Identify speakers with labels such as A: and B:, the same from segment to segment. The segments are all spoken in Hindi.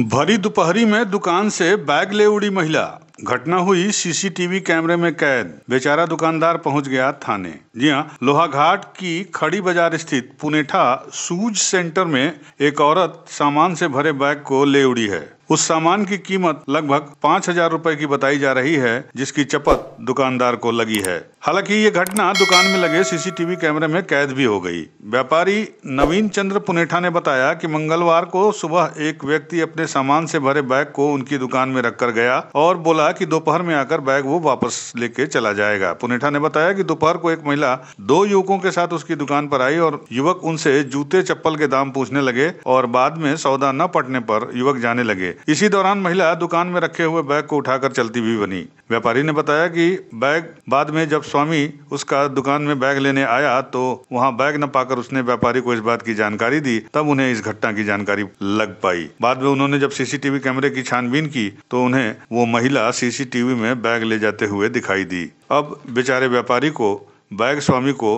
A: भरी दोपहरी में दुकान से बैग ले उड़ी महिला घटना हुई सीसीटीवी कैमरे में कैद बेचारा दुकानदार पहुंच गया थाने जी हाँ लोहाघाट की खड़ी बाजार स्थित पुनेठा सूज सेंटर में एक औरत सामान से भरे बैग को ले उड़ी है उस सामान की कीमत लगभग पाँच हजार रूपए की बताई जा रही है जिसकी चपत दुकानदार को लगी है हालांकि ये घटना दुकान में लगे सीसीटीवी कैमरे में कैद भी हो गई व्यापारी नवीन चंद्र पुनेठा ने बताया कि मंगलवार को सुबह एक व्यक्ति अपने सामान से भरे बैग को उनकी दुकान में रखकर गया और बोला कि दोपहर में आकर बैग वो वापस लेके चला जाएगा पुनेठा ने बताया कि दोपहर को एक महिला दो युवकों के साथ उसकी दुकान पर आई और युवक उनसे जूते चप्पल के दाम पूछने लगे और बाद में सौदा न पटने पर युवक जाने लगे इसी दौरान महिला दुकान में रखे हुए बैग को उठाकर चलती भी बनी व्यापारी ने बताया कि बैग बाद में जब स्वामी उसका दुकान में बैग लेने आया तो वहाँ बैग न पाकर उसने व्यापारी को इस बात की जानकारी दी तब उन्हें इस घटना की जानकारी लग पाई बाद में उन्होंने जब सीसीटीवी कैमरे की छानबीन की तो उन्हें वो महिला सीसीटीवी में बैग ले जाते हुए दिखाई दी अब बेचारे व्यापारी को बैग स्वामी को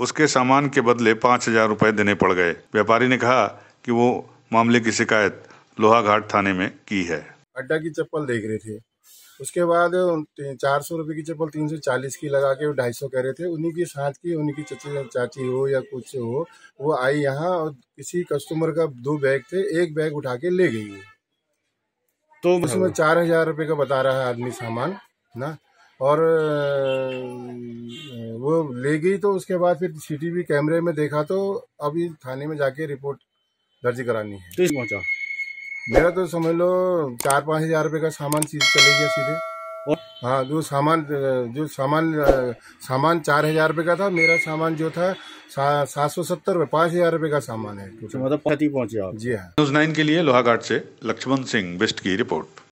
A: उसके सामान के बदले पाँच हजार रुपए देने पड़ गए व्यापारी ने कहा कि वो मामले की शिकायत लोहाघाट थाने में की है
B: अड्डा की चप्पल देख रहे थे उसके बाद चार सौ रुपये की चप्पल तीन सौ चालीस की लगा के ढाई सौ कह रहे थे उन्हीं की साथ की उन्हीं की चची चाची हो या कुछ हो वो आई यहाँ और किसी कस्टमर का दो बैग थे एक बैग उठा के ले गई वो तो उसमें चार हजार रुपये का बता रहा है आदमी सामान ना और वो ले गई तो उसके बाद फिर सी कैमरे में देखा तो अभी थाने में जाके रिपोर्ट दर्ज करानी है पहुंचा तो मेरा तो समझ लो चार पाँच हजार रुपये का सामान चले गया सीधे हाँ जो सामान जो सामान सामान चार हजार रुपये का था मेरा सामान जो था सात सौ सत्तर रुपये पाँच हजार रुपये का सामान है मतलब पहुंचे जी हाँ
A: न्यूज नाइन के लिए लोहाघाट से लक्ष्मण सिंह बिस्ट की रिपोर्ट